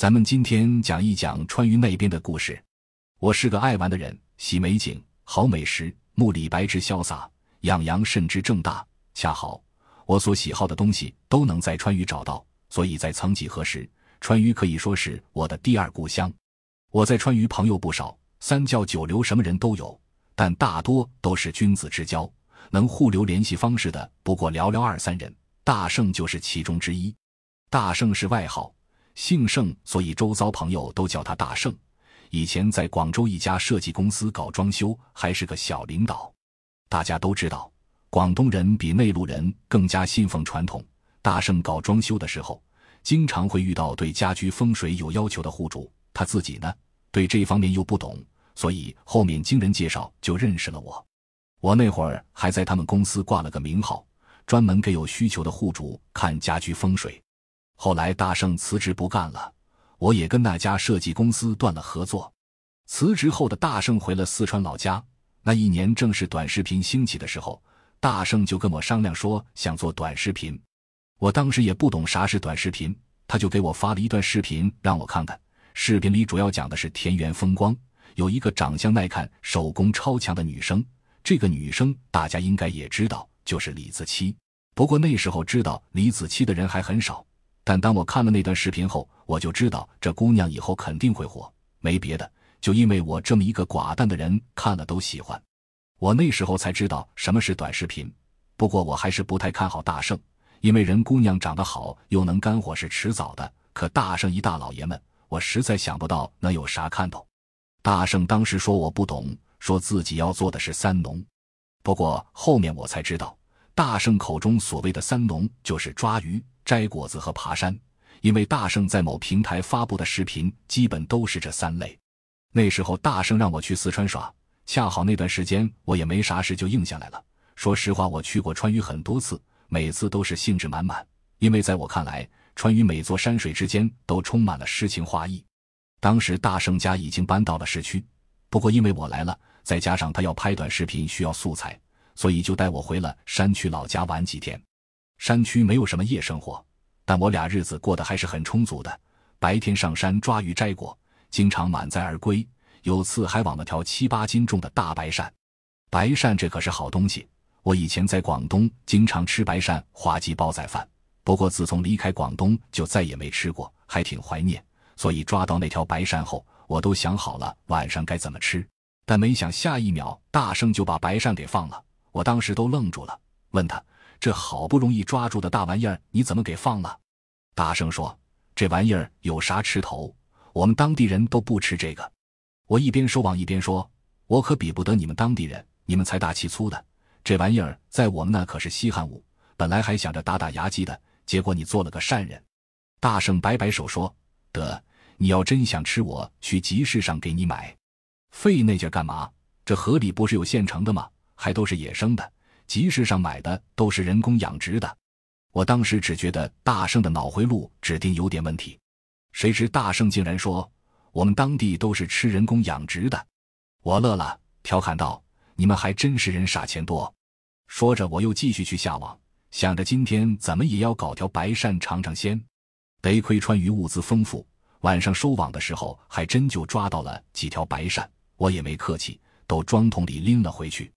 咱们今天讲一讲川渝那边的故事。我是个爱玩的人，喜美景，好美食，慕李白之潇洒，养羊甚之正大。恰好我所喜好的东西都能在川渝找到，所以在曾几何时，川渝可以说是我的第二故乡。我在川渝朋友不少，三教九流什么人都有，但大多都是君子之交，能互留联系方式的不过寥寥二三人。大圣就是其中之一，大圣是外号。姓盛，所以周遭朋友都叫他大盛。以前在广州一家设计公司搞装修，还是个小领导。大家都知道，广东人比内陆人更加信奉传统。大盛搞装修的时候，经常会遇到对家居风水有要求的户主。他自己呢，对这方面又不懂，所以后面经人介绍就认识了我。我那会儿还在他们公司挂了个名号，专门给有需求的户主看家居风水。后来，大圣辞职不干了，我也跟那家设计公司断了合作。辞职后的大圣回了四川老家。那一年正是短视频兴起的时候，大圣就跟我商量说想做短视频。我当时也不懂啥是短视频，他就给我发了一段视频让我看看。视频里主要讲的是田园风光，有一个长相耐看、手工超强的女生。这个女生大家应该也知道，就是李子柒。不过那时候知道李子柒的人还很少。但当我看了那段视频后，我就知道这姑娘以后肯定会火。没别的，就因为我这么一个寡淡的人看了都喜欢。我那时候才知道什么是短视频。不过我还是不太看好大圣，因为人姑娘长得好又能干火是迟早的。可大圣一大老爷们，我实在想不到能有啥看头。大圣当时说我不懂，说自己要做的是三农。不过后面我才知道。大圣口中所谓的“三农”就是抓鱼、摘果子和爬山，因为大圣在某平台发布的视频基本都是这三类。那时候大圣让我去四川耍，恰好那段时间我也没啥事，就应下来了。说实话，我去过川渝很多次，每次都是兴致满满，因为在我看来，川渝每座山水之间都充满了诗情画意。当时大圣家已经搬到了市区，不过因为我来了，再加上他要拍短视频需要素材。所以就带我回了山区老家玩几天。山区没有什么夜生活，但我俩日子过得还是很充足的。白天上山抓鱼摘果，经常满载而归。有次还网了条七八斤重的大白鳝。白鳝这可是好东西，我以前在广东经常吃白鳝滑鸡煲仔饭，不过自从离开广东就再也没吃过，还挺怀念。所以抓到那条白鳝后，我都想好了晚上该怎么吃，但没想下一秒大圣就把白鳝给放了。我当时都愣住了，问他：“这好不容易抓住的大玩意儿，你怎么给放了？”大圣说：“这玩意儿有啥吃头？我们当地人都不吃这个。”我一边收网一边说：“我可比不得你们当地人，你们财大气粗的，这玩意儿在我们那可是稀罕物。本来还想着打打牙祭的，结果你做了个善人。”大圣摆摆手说：“得，你要真想吃，我去集市上给你买。费那劲干嘛？这河里不是有现成的吗？”还都是野生的，集市上买的都是人工养殖的。我当时只觉得大圣的脑回路指定有点问题，谁知大圣竟然说我们当地都是吃人工养殖的，我乐了，调侃道：“你们还真是人傻钱多。”说着，我又继续去下网，想着今天怎么也要搞条白鳝尝尝鲜。得亏川渝物资丰富，晚上收网的时候还真就抓到了几条白鳝，我也没客气，都装桶里拎了回去。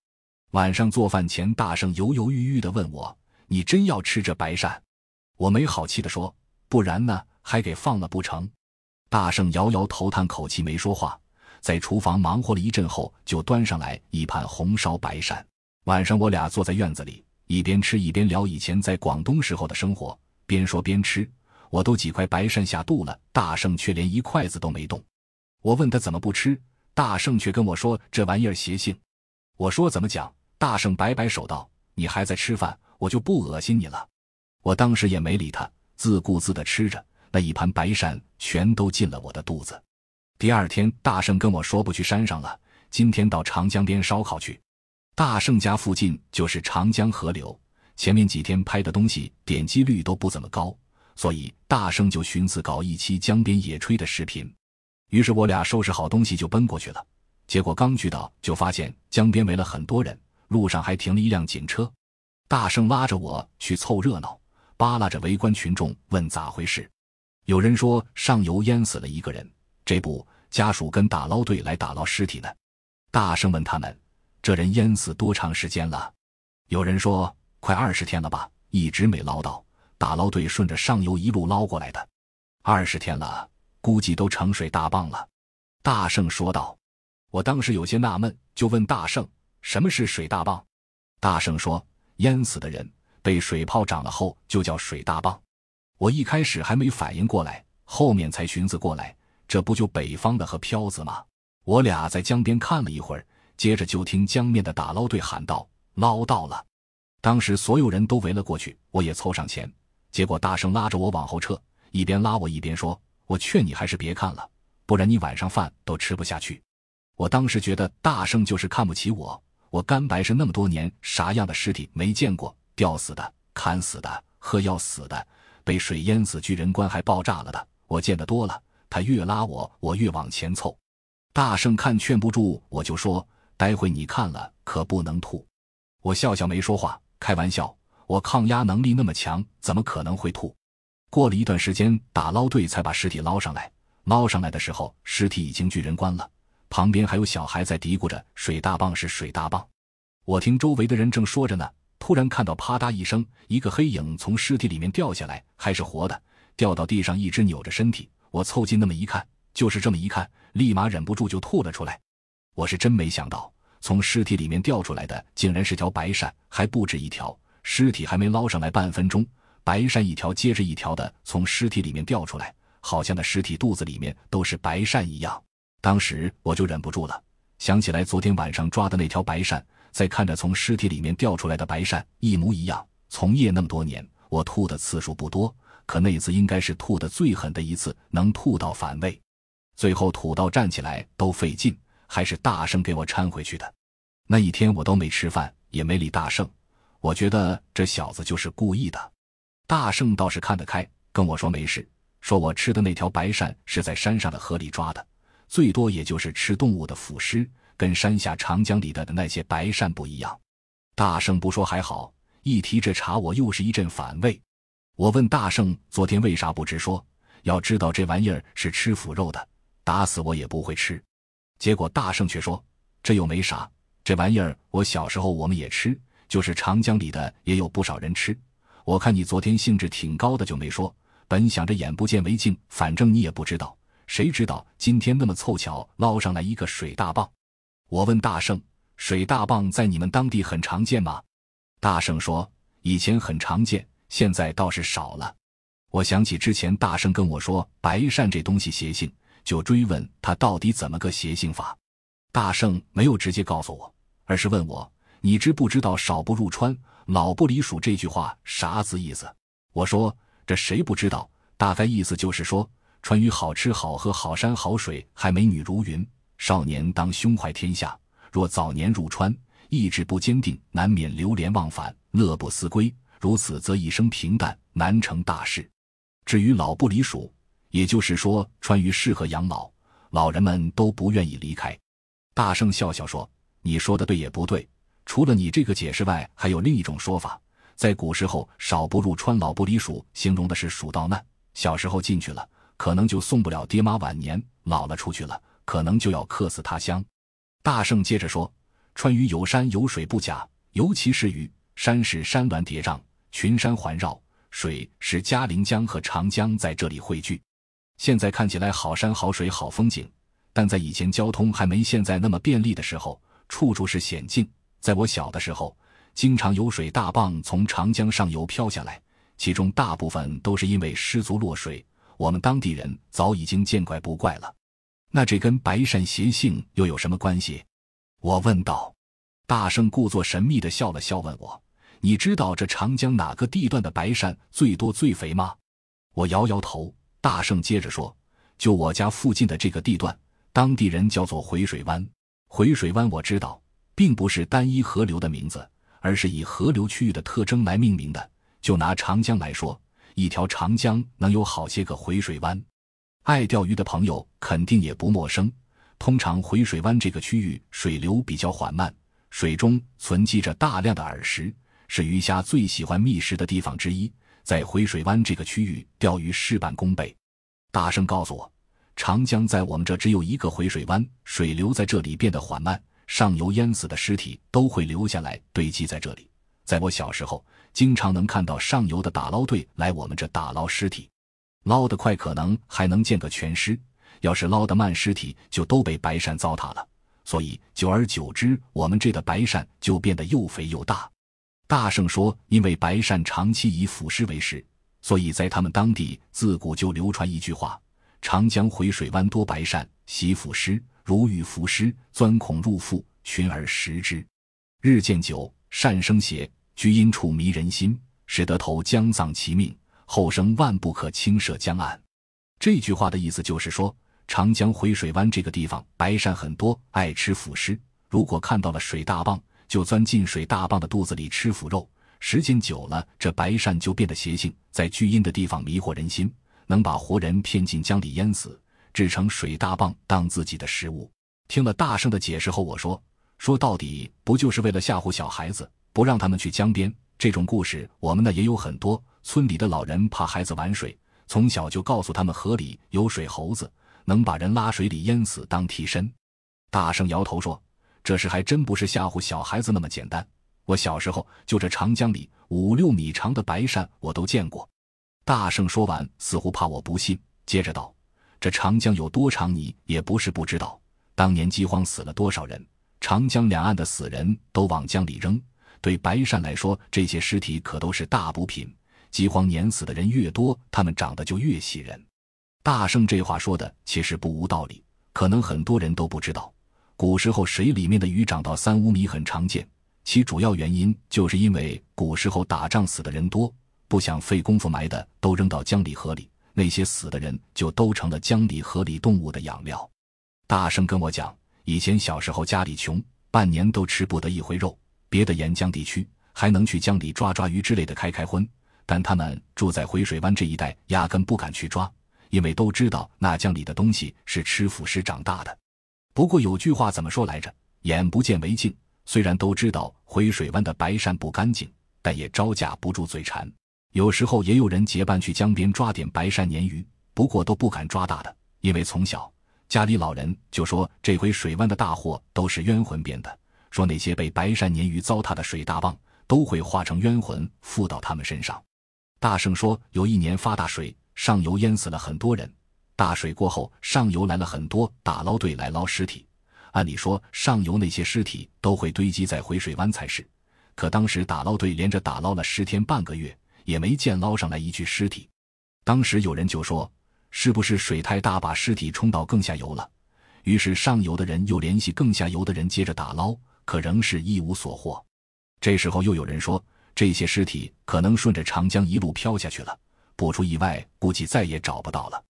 晚上做饭前，大圣犹犹豫豫地问我：“你真要吃这白鳝？”我没好气地说：“不然呢？还给放了不成？”大圣摇摇头，叹口气，没说话。在厨房忙活了一阵后，就端上来一盘红烧白鳝。晚上我俩坐在院子里，一边吃一边聊以前在广东时候的生活，边说边吃，我都几块白鳝下肚了，大圣却连一筷子都没动。我问他怎么不吃，大圣却跟我说：“这玩意邪性。”我说：“怎么讲？”大圣摆摆手道：“你还在吃饭，我就不恶心你了。”我当时也没理他，自顾自地吃着，那一盘白鳝全都进了我的肚子。第二天，大圣跟我说不去山上了，今天到长江边烧烤去。大圣家附近就是长江河流，前面几天拍的东西点击率都不怎么高，所以大圣就寻思搞一期江边野炊的视频。于是我俩收拾好东西就奔过去了，结果刚去到就发现江边围了很多人。路上还停了一辆警车，大圣拉着我去凑热闹，扒拉着围观群众问咋回事。有人说上游淹死了一个人，这不，家属跟打捞队来打捞尸体呢。大圣问他们：“这人淹死多长时间了？”有人说：“快二十天了吧，一直没捞到。打捞队顺着上游一路捞过来的，二十天了，估计都成水大棒了。”大圣说道。我当时有些纳闷，就问大圣。什么是水大棒？大圣说：“淹死的人被水泡涨了后，就叫水大棒。”我一开始还没反应过来，后面才寻思过来，这不就北方的和漂子吗？我俩在江边看了一会儿，接着就听江面的打捞队喊道：“捞到了！”当时所有人都围了过去，我也凑上前，结果大圣拉着我往后撤，一边拉我一边说：“我劝你还是别看了，不然你晚上饭都吃不下去。”我当时觉得大圣就是看不起我。我干白事那么多年，啥样的尸体没见过？吊死的、砍死的、喝药死的、被水淹死、巨人棺还爆炸了的，我见得多了。他越拉我，我越往前凑。大圣看劝不住，我就说：“待会你看了可不能吐。”我笑笑没说话，开玩笑，我抗压能力那么强，怎么可能会吐？过了一段时间，打捞队才把尸体捞上来。捞上来的时候，尸体已经巨人棺了。旁边还有小孩在嘀咕着：“水大棒是水大棒。”我听周围的人正说着呢，突然看到啪嗒一声，一个黑影从尸体里面掉下来，还是活的，掉到地上一直扭着身体。我凑近那么一看，就是这么一看，立马忍不住就吐了出来。我是真没想到，从尸体里面掉出来的竟然是条白鳝，还不止一条。尸体还没捞上来半分钟，白鳝一条接着一条的从尸体里面掉出来，好像那尸体肚子里面都是白鳝一样。当时我就忍不住了，想起来昨天晚上抓的那条白鳝，再看着从尸体里面掉出来的白鳝一模一样。从业那么多年，我吐的次数不多，可那次应该是吐的最狠的一次，能吐到反胃，最后吐到站起来都费劲，还是大圣给我搀回去的。那一天我都没吃饭，也没理大圣，我觉得这小子就是故意的。大圣倒是看得开，跟我说没事，说我吃的那条白鳝是在山上的河里抓的。最多也就是吃动物的腐尸，跟山下长江里的那些白鳝不一样。大圣不说还好，一提这茬我又是一阵反胃。我问大圣昨天为啥不直说？要知道这玩意儿是吃腐肉的，打死我也不会吃。结果大圣却说：“这又没啥，这玩意儿我小时候我们也吃，就是长江里的也有不少人吃。我看你昨天兴致挺高的，就没说，本想着眼不见为净，反正你也不知道。”谁知道今天那么凑巧捞上来一个水大棒？我问大圣：“水大棒在你们当地很常见吗？”大圣说：“以前很常见，现在倒是少了。”我想起之前大圣跟我说白鳝这东西邪性，就追问他到底怎么个邪性法。大圣没有直接告诉我，而是问我：“你知不知道‘少不入川，老不离蜀’这句话啥子意思？”我说：“这谁不知道？大概意思就是说。”川渝好吃好喝好山好水还美女如云，少年当胸怀天下。若早年入川，意志不坚定，难免流连忘返，乐不思归。如此则一生平淡，难成大事。至于老不离蜀，也就是说川渝适合养老，老人们都不愿意离开。大圣笑笑说：“你说的对也不对。除了你这个解释外，还有另一种说法。在古时候，少不入川，老不离蜀，形容的是蜀道难。小时候进去了。”可能就送不了爹妈晚年，老了出去了，可能就要客死他乡。大圣接着说：“川渝有山有水不假，尤其是雨山是山峦叠嶂，群山环绕；水是嘉陵江和长江在这里汇聚。现在看起来好山好水好风景，但在以前交通还没现在那么便利的时候，处处是险境。在我小的时候，经常有水大棒从长江上游飘下来，其中大部分都是因为失足落水。”我们当地人早已经见怪不怪了，那这跟白鳝邪性又有什么关系？我问道。大圣故作神秘的笑了笑，问我：“你知道这长江哪个地段的白鳝最多最肥吗？”我摇摇头。大圣接着说：“就我家附近的这个地段，当地人叫做回水湾。回水湾我知道，并不是单一河流的名字，而是以河流区域的特征来命名的。就拿长江来说。”一条长江能有好些个回水湾，爱钓鱼的朋友肯定也不陌生。通常回水湾这个区域水流比较缓慢，水中存积着大量的饵食，是鱼虾最喜欢觅食的地方之一。在回水湾这个区域钓鱼事半功倍。大声告诉我，长江在我们这只有一个回水湾，水流在这里变得缓慢，上游淹死的尸体都会留下来堆积在这里。在我小时候。经常能看到上游的打捞队来我们这打捞尸体，捞得快可能还能见个全尸，要是捞得慢，尸体就都被白鳝糟蹋了。所以久而久之，我们这的白鳝就变得又肥又大。大圣说，因为白鳝长期以腐尸为食，所以在他们当地自古就流传一句话：“长江回水湾多白鳝，喜腐尸，如遇腐尸，钻孔入腹，群而食之。日见久，鳝生邪。”巨阴处迷人心，使得投江丧其命。后生万不可轻涉江岸。这句话的意思就是说，长江回水湾这个地方，白鳝很多，爱吃腐尸。如果看到了水大棒，就钻进水大棒的肚子里吃腐肉。时间久了，这白鳝就变得邪性，在巨阴的地方迷惑人心，能把活人骗进江里淹死，制成水大棒当自己的食物。听了大圣的解释后，我说：“说到底，不就是为了吓唬小孩子？”不让他们去江边，这种故事我们那也有很多。村里的老人怕孩子玩水，从小就告诉他们河里有水猴子，能把人拉水里淹死当替身。大圣摇头说：“这事还真不是吓唬小孩子那么简单。”我小时候就这长江里五六米长的白鳝我都见过。大圣说完，似乎怕我不信，接着道：“这长江有多长，你也不是不知道。当年饥荒死了多少人，长江两岸的死人都往江里扔。”对白善来说，这些尸体可都是大补品。饥荒碾死的人越多，它们长得就越喜人。大圣这话说的其实不无道理。可能很多人都不知道，古时候水里面的鱼长到三五米很常见，其主要原因就是因为古时候打仗死的人多，不想费功夫埋的都扔到江里河里，那些死的人就都成了江里河里动物的养料。大圣跟我讲，以前小时候家里穷，半年都吃不得一回肉。别的沿江地区还能去江里抓抓鱼之类的开开荤，但他们住在回水湾这一带，压根不敢去抓，因为都知道那江里的东西是吃腐尸长大的。不过有句话怎么说来着？“眼不见为净。”虽然都知道回水湾的白鳝不干净，但也招架不住嘴馋。有时候也有人结伴去江边抓点白鳝、鲶鱼，不过都不敢抓大的，因为从小家里老人就说这回水湾的大货都是冤魂变的。说那些被白善鲶鱼糟蹋的水大棒都会化成冤魂附到他们身上。大圣说，有一年发大水，上游淹死了很多人。大水过后，上游来了很多打捞队来捞尸体。按理说，上游那些尸体都会堆积在回水湾才是。可当时打捞队连着打捞了十天半个月，也没见捞上来一具尸体。当时有人就说，是不是水太大把尸体冲到更下游了？于是上游的人又联系更下游的人接着打捞。可仍是一无所获。这时候又有人说，这些尸体可能顺着长江一路漂下去了，不出意外，估计再也找不到了。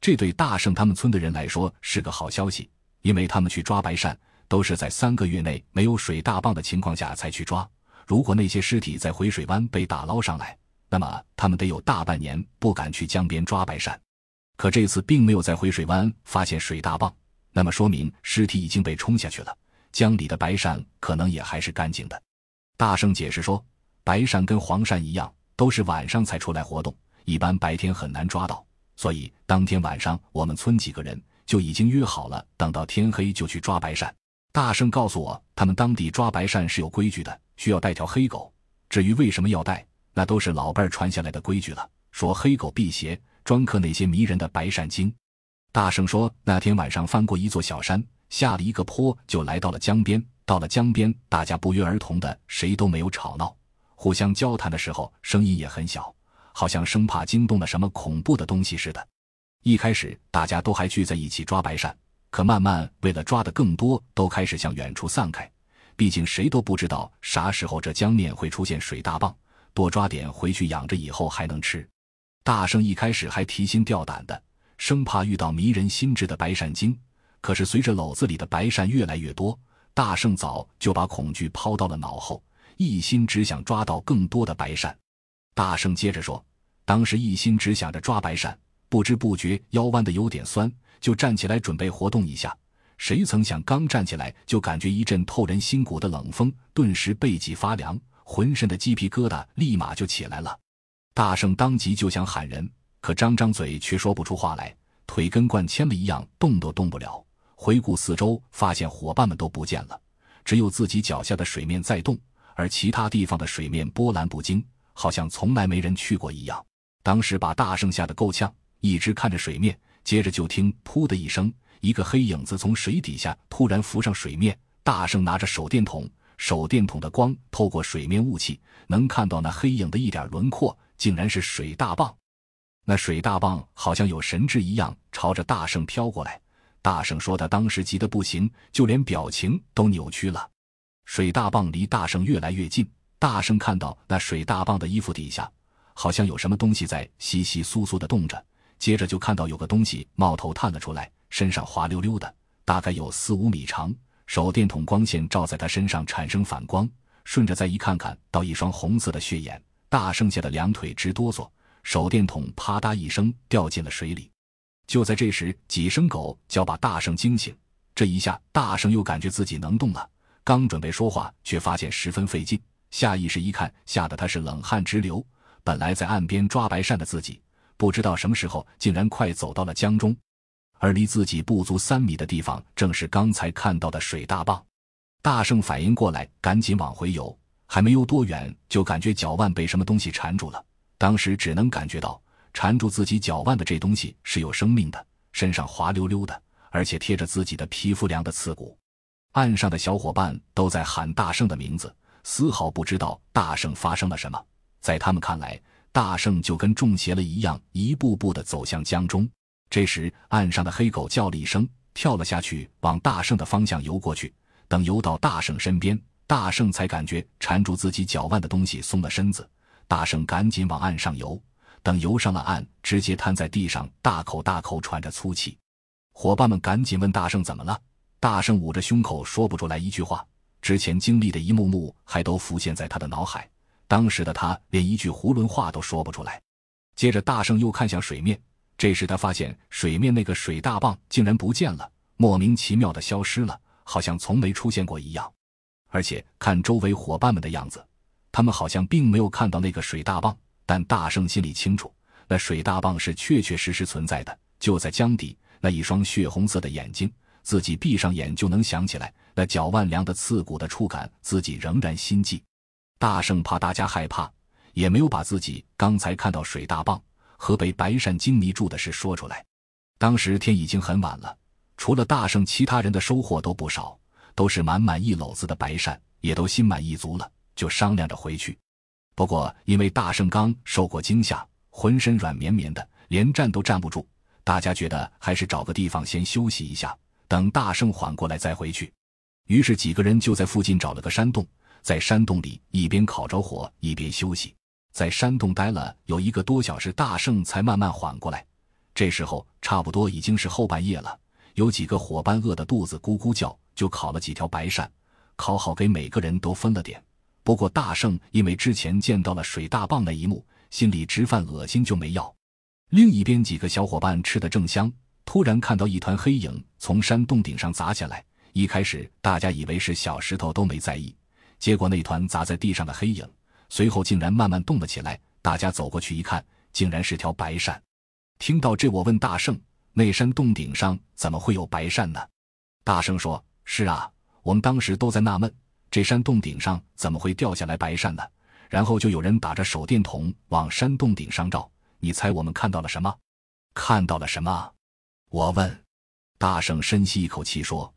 这对大圣他们村的人来说是个好消息，因为他们去抓白鳝都是在三个月内没有水大棒的情况下才去抓。如果那些尸体在回水湾被打捞上来，那么他们得有大半年不敢去江边抓白鳝。可这次并没有在回水湾发现水大棒，那么说明尸体已经被冲下去了。江里的白鳝可能也还是干净的，大圣解释说：“白鳝跟黄鳝一样，都是晚上才出来活动，一般白天很难抓到。所以当天晚上，我们村几个人就已经约好了，等到天黑就去抓白鳝。”大圣告诉我，他们当地抓白鳝是有规矩的，需要带条黑狗。至于为什么要带，那都是老辈儿传下来的规矩了，说黑狗辟邪，专克那些迷人的白鳝精。大圣说，那天晚上翻过一座小山。下了一个坡，就来到了江边。到了江边，大家不约而同的，谁都没有吵闹，互相交谈的时候声音也很小，好像生怕惊动了什么恐怖的东西似的。一开始大家都还聚在一起抓白鳝，可慢慢为了抓的更多，都开始向远处散开。毕竟谁都不知道啥时候这江面会出现水大棒，多抓点回去养着，以后还能吃。大圣一开始还提心吊胆的，生怕遇到迷人心智的白鳝精。可是随着篓子里的白鳝越来越多，大圣早就把恐惧抛到了脑后，一心只想抓到更多的白鳝。大圣接着说：“当时一心只想着抓白鳝，不知不觉腰弯的有点酸，就站起来准备活动一下。谁曾想刚站起来就感觉一阵透人心骨的冷风，顿时背脊发凉，浑身的鸡皮疙瘩立马就起来了。大圣当即就想喊人，可张张嘴却说不出话来，腿跟灌铅了一样，动都动不了。”回顾四周，发现伙伴们都不见了，只有自己脚下的水面在动，而其他地方的水面波澜不惊，好像从来没人去过一样。当时把大圣吓得够呛，一直看着水面。接着就听“噗”的一声，一个黑影子从水底下突然浮上水面。大圣拿着手电筒，手电筒的光透过水面雾气，能看到那黑影的一点轮廓，竟然是水大棒。那水大棒好像有神智一样，朝着大圣飘过来。大圣说：“他当时急得不行，就连表情都扭曲了。水大棒离大圣越来越近，大圣看到那水大棒的衣服底下好像有什么东西在窸窸窣窣地动着，接着就看到有个东西冒头探了出来，身上滑溜溜的，大概有四五米长。手电筒光线照在他身上产生反光，顺着再一看，看到一双红色的血眼。大圣吓得两腿直哆嗦，手电筒啪嗒一声掉进了水里。”就在这时，几声狗叫把大圣惊醒。这一下，大圣又感觉自己能动了。刚准备说话，却发现十分费劲。下意识一看，吓得他是冷汗直流。本来在岸边抓白鳝的自己，不知道什么时候竟然快走到了江中。而离自己不足三米的地方，正是刚才看到的水大坝。大圣反应过来，赶紧往回游。还没有多远，就感觉脚腕被什么东西缠住了。当时只能感觉到。缠住自己脚腕的这东西是有生命的，身上滑溜溜的，而且贴着自己的皮肤凉的刺骨。岸上的小伙伴都在喊大圣的名字，丝毫不知道大圣发生了什么。在他们看来，大圣就跟中邪了一样，一步步的走向江中。这时，岸上的黑狗叫了一声，跳了下去，往大圣的方向游过去。等游到大圣身边，大圣才感觉缠住自己脚腕的东西松了，身子。大圣赶紧往岸上游。等游上了岸，直接瘫在地上，大口大口喘着粗气。伙伴们赶紧问大圣怎么了。大圣捂着胸口，说不出来一句话。之前经历的一幕幕还都浮现在他的脑海。当时的他连一句囫囵话都说不出来。接着，大圣又看向水面。这时他发现水面那个水大棒竟然不见了，莫名其妙的消失了，好像从没出现过一样。而且看周围伙伴们的样子，他们好像并没有看到那个水大棒。但大圣心里清楚，那水大棒是确确实实存在的，就在江底。那一双血红色的眼睛，自己闭上眼就能想起来。那脚腕凉的刺骨的触感，自己仍然心悸。大圣怕大家害怕，也没有把自己刚才看到水大棒和被白善精迷住的事说出来。当时天已经很晚了，除了大圣，其他人的收获都不少，都是满满一篓子的白扇，也都心满意足了，就商量着回去。不过，因为大圣刚受过惊吓，浑身软绵绵的，连站都站不住。大家觉得还是找个地方先休息一下，等大圣缓过来再回去。于是，几个人就在附近找了个山洞，在山洞里一边烤着火，一边休息。在山洞待了有一个多小时，大圣才慢慢缓过来。这时候差不多已经是后半夜了，有几个伙伴饿得肚子咕咕叫，就烤了几条白鳝，烤好给每个人都分了点。不过大圣因为之前见到了水大棒那一幕，心里直犯恶心，就没要。另一边几个小伙伴吃的正香，突然看到一团黑影从山洞顶上砸下来。一开始大家以为是小石头，都没在意。结果那团砸在地上的黑影，随后竟然慢慢动了起来。大家走过去一看，竟然是条白鳝。听到这，我问大圣：“那山洞顶上怎么会有白鳝呢？”大圣说：“是啊，我们当时都在纳闷。”这山洞顶上怎么会掉下来白扇呢？然后就有人打着手电筒往山洞顶上照，你猜我们看到了什么？看到了什么？我问。大圣深吸一口气说：“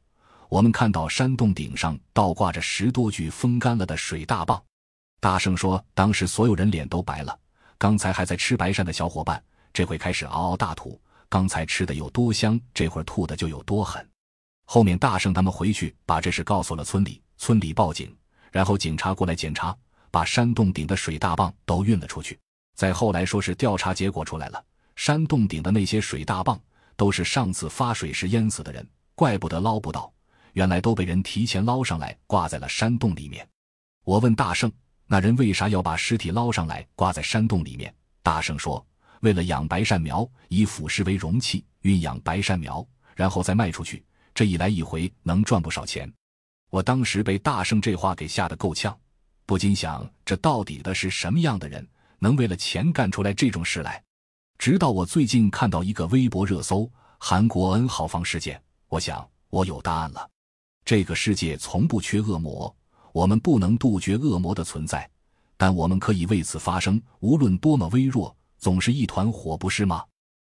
我们看到山洞顶上倒挂着十多具风干了的水大棒。”大圣说：“当时所有人脸都白了，刚才还在吃白扇的小伙伴，这会开始嗷嗷大吐。刚才吃的有多香，这会吐的就有多狠。”后面大圣他们回去把这事告诉了村里。村里报警，然后警察过来检查，把山洞顶的水大棒都运了出去。再后来说是调查结果出来了，山洞顶的那些水大棒都是上次发水时淹死的人，怪不得捞不到，原来都被人提前捞上来挂在了山洞里面。我问大圣，那人为啥要把尸体捞上来挂在山洞里面？大圣说，为了养白扇苗，以腐尸为容器，运养白扇苗，然后再卖出去，这一来一回能赚不少钱。我当时被大圣这话给吓得够呛，不禁想：这到底的是什么样的人，能为了钱干出来这种事来？直到我最近看到一个微博热搜——韩国恩号房事件，我想我有答案了。这个世界从不缺恶魔，我们不能杜绝恶魔的存在，但我们可以为此发声，无论多么微弱，总是一团火，不是吗？